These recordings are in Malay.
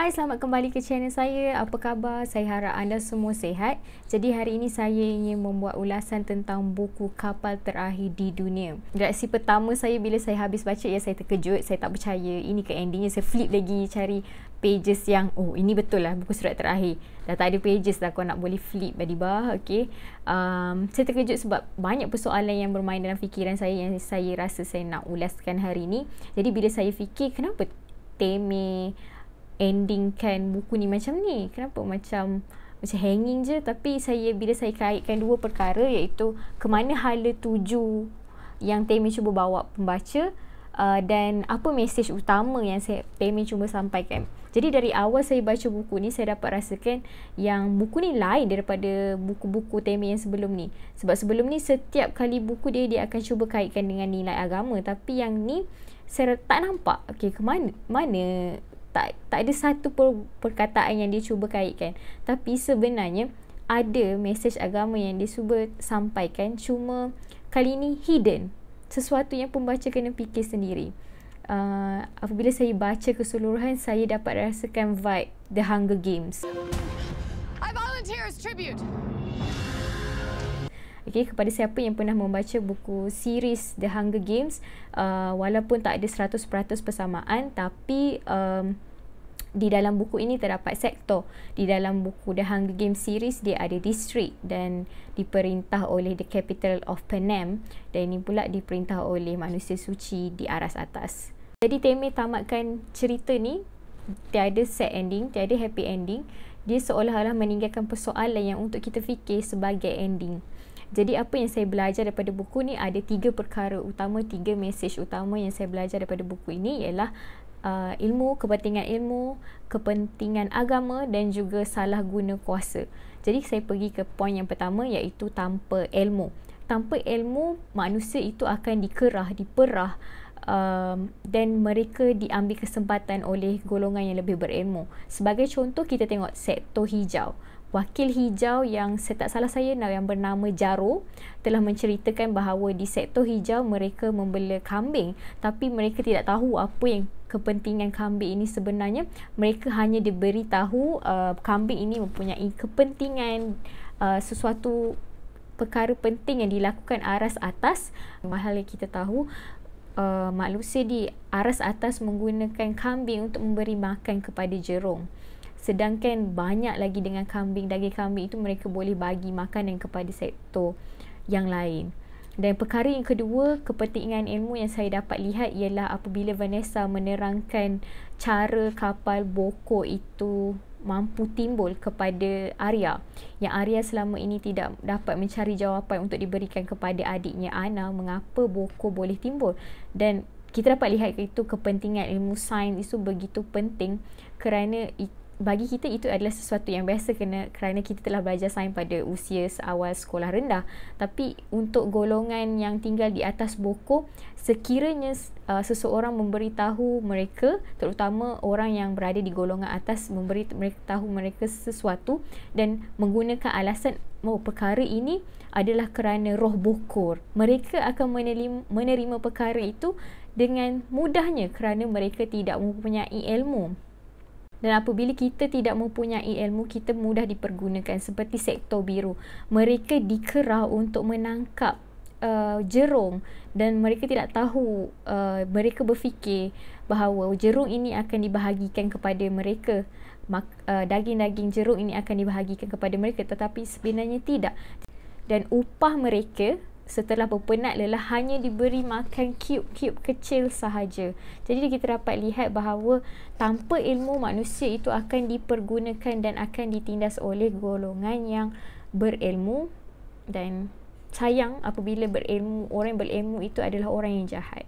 Hai, selamat kembali ke channel saya. Apa khabar? Saya harap anda semua sehat. Jadi hari ini saya ingin membuat ulasan tentang buku kapal terakhir di dunia. Reaksi pertama saya bila saya habis baca, ya saya terkejut. Saya tak percaya. Ini ke endingnya. Saya flip lagi cari pages yang, oh ini betul lah buku surat terakhir. Dah tak ada pages dah kau nak boleh flip tadi bah. Okay. Um, saya terkejut sebab banyak persoalan yang bermain dalam fikiran saya yang saya rasa saya nak ulaskan hari ini. Jadi bila saya fikir kenapa temeh, endingkan buku ni macam ni kenapa macam macam hanging je tapi saya bila saya kaitkan dua perkara iaitu ke mana hala tuju yang Temi cuba bawa pembaca uh, dan apa mesej utama yang saya Temi cuba sampaikan jadi dari awal saya baca buku ni saya dapat rasakan yang buku ni lain daripada buku-buku Temi yang sebelum ni sebab sebelum ni setiap kali buku dia dia akan cuba kaitkan dengan nilai agama tapi yang ni saya tak nampak okey ke mana mana tak tak ada satu per, perkataan yang dia cuba kaitkan tapi sebenarnya ada mesej agama yang dia cuba sampaikan cuma kali ini hidden sesuatu yang pembaca kena fikir sendiri uh, apabila saya baca keseluruhan saya dapat rasakan vibe The Hunger Games I volunteer as tribute Okay, kepada siapa yang pernah membaca buku series The Hunger Games, uh, walaupun tak ada 100% persamaan, tapi um, di dalam buku ini terdapat sektor. Di dalam buku The Hunger Games series, dia ada district dan diperintah oleh The Capital of Penem dan ini pula diperintah oleh manusia suci di aras atas. Jadi Temi tamatkan cerita ni tiada sad ending, tiada happy ending. Dia seolah-olah meninggalkan persoalan yang untuk kita fikir sebagai ending. Jadi apa yang saya belajar daripada buku ni ada tiga perkara utama, tiga mesej utama yang saya belajar daripada buku ini ialah uh, ilmu, kepentingan ilmu, kepentingan agama dan juga salah guna kuasa. Jadi saya pergi ke poin yang pertama iaitu tanpa ilmu. Tanpa ilmu, manusia itu akan dikerah, diperah um, dan mereka diambil kesempatan oleh golongan yang lebih berilmu. Sebagai contoh, kita tengok sektor hijau wakil hijau yang saya tak salah saya nak yang bernama Jaro telah menceritakan bahawa di sektor hijau mereka membela kambing tapi mereka tidak tahu apa yang kepentingan kambing ini sebenarnya mereka hanya diberitahu uh, kambing ini mempunyai kepentingan uh, sesuatu perkara penting yang dilakukan aras atas mahal yang kita tahu Uh, manusia di aras atas menggunakan kambing untuk memberi makan kepada jerung sedangkan banyak lagi dengan kambing daging kambing itu mereka boleh bagi makanan kepada sektor yang lain dan perkara yang kedua kepentingan ilmu yang saya dapat lihat ialah apabila Vanessa menerangkan cara kapal boko itu mampu timbul kepada Arya yang Arya selama ini tidak dapat mencari jawapan untuk diberikan kepada adiknya Ana mengapa boko boleh timbul dan kita dapat lihat itu kepentingan ilmu sains itu begitu penting kerana bagi kita itu adalah sesuatu yang biasa kena kerana kita telah belajar sains pada usia seawal sekolah rendah tapi untuk golongan yang tinggal di atas boko sekiranya uh, seseorang memberitahu mereka terutama orang yang berada di golongan atas memberi tahu mereka sesuatu dan menggunakan alasan mau oh, perkara ini adalah kerana roh bokor mereka akan menerima, menerima perkara itu dengan mudahnya kerana mereka tidak mempunyai ilmu dan apabila kita tidak mempunyai ilmu kita mudah dipergunakan seperti sektor biru mereka dikerah untuk menangkap uh, jerung dan mereka tidak tahu uh, mereka berfikir bahawa jerung ini akan dibahagikan kepada mereka Mak, uh, daging-daging jerung ini akan dibahagikan kepada mereka tetapi sebenarnya tidak dan upah mereka setelah berpenat lelah hanya diberi makan kiup-kiup kecil sahaja. Jadi kita dapat lihat bahawa tanpa ilmu manusia itu akan dipergunakan dan akan ditindas oleh golongan yang berilmu dan sayang apabila berilmu orang yang berilmu itu adalah orang yang jahat.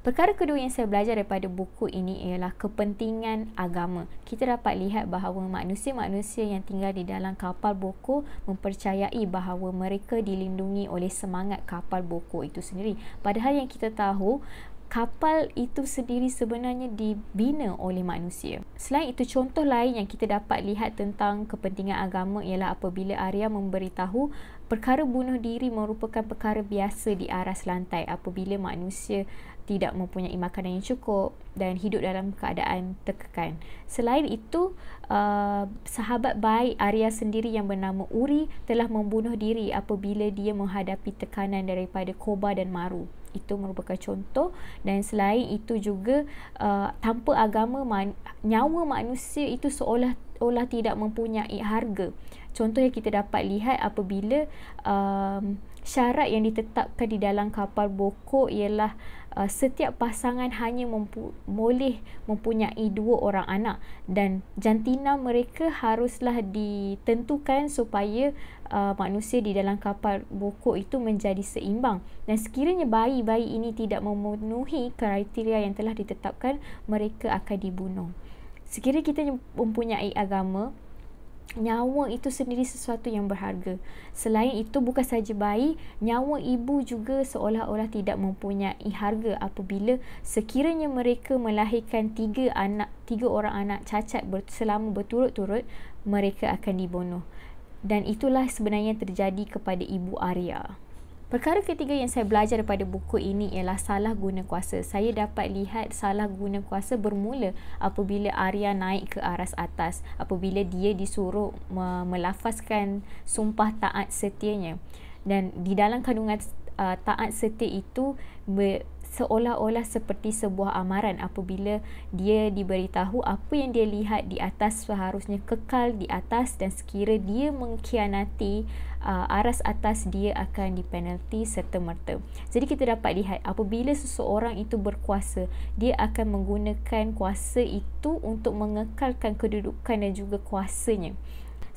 Perkara kedua yang saya belajar daripada buku ini ialah kepentingan agama. Kita dapat lihat bahawa manusia-manusia yang tinggal di dalam kapal boko mempercayai bahawa mereka dilindungi oleh semangat kapal boko itu sendiri. Padahal yang kita tahu kapal itu sendiri sebenarnya dibina oleh manusia. Selain itu, contoh lain yang kita dapat lihat tentang kepentingan agama ialah apabila Arya memberitahu perkara bunuh diri merupakan perkara biasa di aras lantai apabila manusia tidak mempunyai makanan yang cukup dan hidup dalam keadaan tekan. Selain itu, uh, sahabat baik Arya sendiri yang bernama Uri telah membunuh diri apabila dia menghadapi tekanan daripada Koba dan Maru. Itu merupakan contoh dan selain itu juga uh, tanpa agama man- nyawa manusia itu seolah olah tidak mempunyai harga. Contoh yang kita dapat lihat apabila uh, syarat yang ditetapkan di dalam kapal boko ialah uh, setiap pasangan hanya mempu- boleh mempunyai dua orang anak dan jantina mereka haruslah ditentukan supaya uh, manusia di dalam kapal boko itu menjadi seimbang dan sekiranya bayi-bayi ini tidak memenuhi kriteria yang telah ditetapkan mereka akan dibunuh sekiranya kita mempunyai agama nyawa itu sendiri sesuatu yang berharga. Selain itu bukan sahaja bayi, nyawa ibu juga seolah-olah tidak mempunyai harga apabila sekiranya mereka melahirkan tiga anak, tiga orang anak cacat ber, selama berturut-turut, mereka akan dibunuh. Dan itulah sebenarnya terjadi kepada ibu Arya. Perkara ketiga yang saya belajar daripada buku ini ialah salah guna kuasa. Saya dapat lihat salah guna kuasa bermula apabila Arya naik ke aras atas, apabila dia disuruh melafazkan sumpah taat setianya. Dan di dalam kandungan uh, taat setia itu seolah-olah seperti sebuah amaran apabila dia diberitahu apa yang dia lihat di atas seharusnya kekal di atas dan sekira dia mengkhianati uh, aras atas dia akan dipenalti serta merta. Jadi kita dapat lihat apabila seseorang itu berkuasa, dia akan menggunakan kuasa itu untuk mengekalkan kedudukan dan juga kuasanya.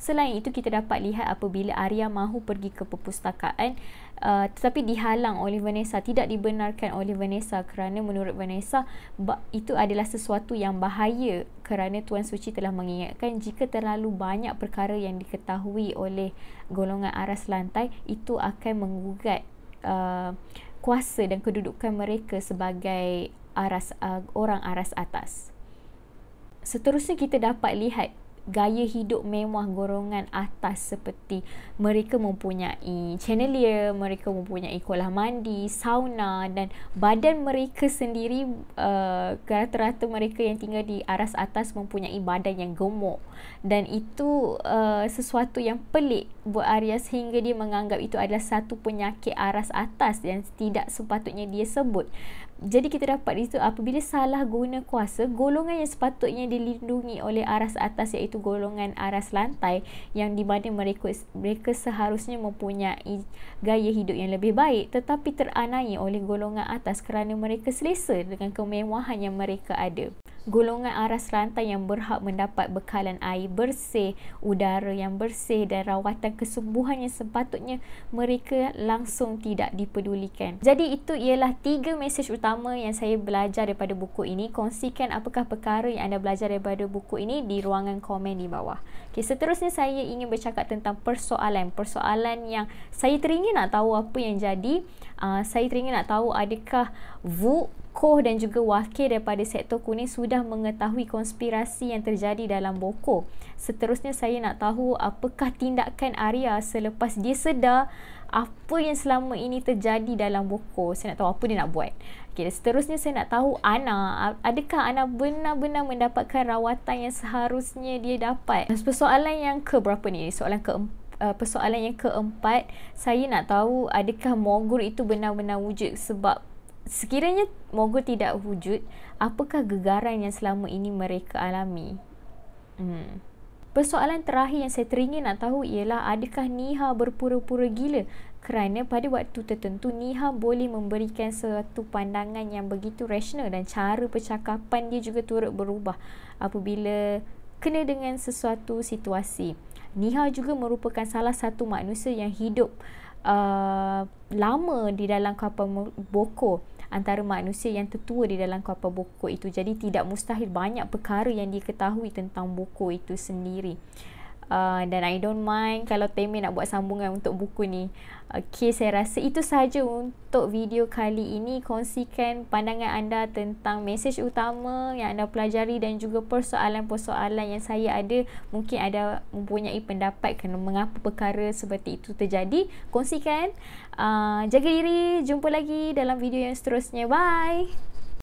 Selain itu kita dapat lihat apabila Arya mahu pergi ke perpustakaan Uh, tetapi dihalang oleh Vanessa tidak dibenarkan oleh Vanessa kerana menurut Vanessa itu adalah sesuatu yang bahaya kerana Tuan Suci telah mengingatkan jika terlalu banyak perkara yang diketahui oleh golongan aras lantai itu akan menggugat uh, kuasa dan kedudukan mereka sebagai aras uh, orang aras atas. Seterusnya kita dapat lihat gaya hidup mewah golongan atas seperti mereka mempunyai chandelier, mereka mempunyai kolam mandi, sauna dan badan mereka sendiri uh, eh, rata-rata mereka yang tinggal di aras atas mempunyai badan yang gemuk dan itu uh, sesuatu yang pelik buat Arya sehingga dia menganggap itu adalah satu penyakit aras atas yang tidak sepatutnya dia sebut jadi kita dapat itu apabila salah guna kuasa golongan yang sepatutnya dilindungi oleh aras atas iaitu golongan aras lantai yang di mana mereka mereka seharusnya mempunyai gaya hidup yang lebih baik tetapi teranai oleh golongan atas kerana mereka selesa dengan kemewahan yang mereka ada golongan aras lantai yang berhak mendapat bekalan air bersih, udara yang bersih dan rawatan kesembuhan yang sepatutnya mereka langsung tidak dipedulikan. Jadi itu ialah tiga mesej utama pertama yang saya belajar daripada buku ini, kongsikan apakah perkara yang anda belajar daripada buku ini di ruangan komen di bawah. Okay, seterusnya saya ingin bercakap tentang persoalan. Persoalan yang saya teringin nak tahu apa yang jadi. Uh, saya teringin nak tahu adakah Vu, Koh dan juga wakil daripada sektor kuning sudah mengetahui konspirasi yang terjadi dalam Boko. Seterusnya saya nak tahu apakah tindakan Arya selepas dia sedar apa yang selama ini terjadi dalam Boko. Saya nak tahu apa dia nak buat. Okay, seterusnya saya nak tahu Ana, adakah Ana benar-benar mendapatkan rawatan yang seharusnya dia dapat? Persoalan yang ke berapa ni? Soalan ke eh, persoalan yang keempat, saya nak tahu adakah mogul itu benar-benar wujud sebab sekiranya mogul tidak wujud, apakah gegaran yang selama ini mereka alami? Hmm. Persoalan terakhir yang saya teringin nak tahu ialah adakah Niha berpura-pura gila kerana pada waktu tertentu Niha boleh memberikan satu pandangan yang begitu rasional dan cara percakapan dia juga turut berubah apabila kena dengan sesuatu situasi. Niha juga merupakan salah satu manusia yang hidup uh, lama di dalam kapal boko antara manusia yang tertua di dalam kapal boko itu. Jadi tidak mustahil banyak perkara yang diketahui tentang boko itu sendiri uh, dan I don't mind kalau Temi nak buat sambungan untuk buku ni. Okay, saya rasa itu sahaja untuk video kali ini. Kongsikan pandangan anda tentang mesej utama yang anda pelajari dan juga persoalan-persoalan yang saya ada. Mungkin ada mempunyai pendapat kerana mengapa perkara seperti itu terjadi. Kongsikan. Uh, jaga diri. Jumpa lagi dalam video yang seterusnya. Bye.